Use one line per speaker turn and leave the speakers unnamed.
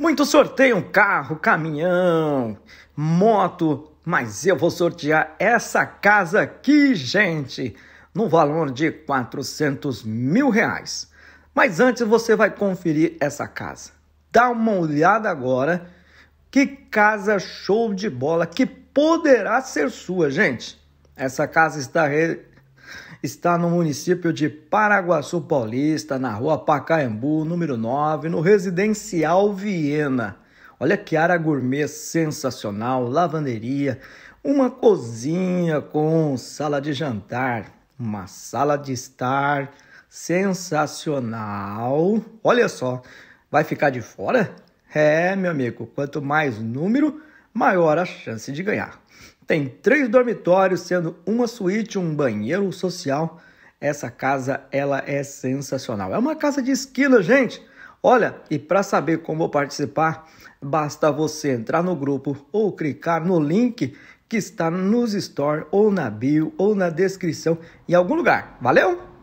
Muito sorteio, carro, caminhão, moto, mas eu vou sortear essa casa aqui, gente, no valor de 400 mil reais. Mas antes você vai conferir essa casa. Dá uma olhada agora. Que casa show de bola que poderá ser sua, gente. Essa casa está está no município de Paraguaçu Paulista, na rua Pacaembu, número 9, no residencial Viena. Olha que área gourmet sensacional, lavanderia, uma cozinha com sala de jantar, uma sala de estar sensacional. Olha só, vai ficar de fora? É, meu amigo, quanto mais número, maior a chance de ganhar. Tem três dormitórios, sendo uma suíte, um banheiro social. Essa casa ela é sensacional. É uma casa de esquina, gente. Olha, e para saber como participar, basta você entrar no grupo ou clicar no link que está nos store ou na bio ou na descrição em algum lugar. Valeu?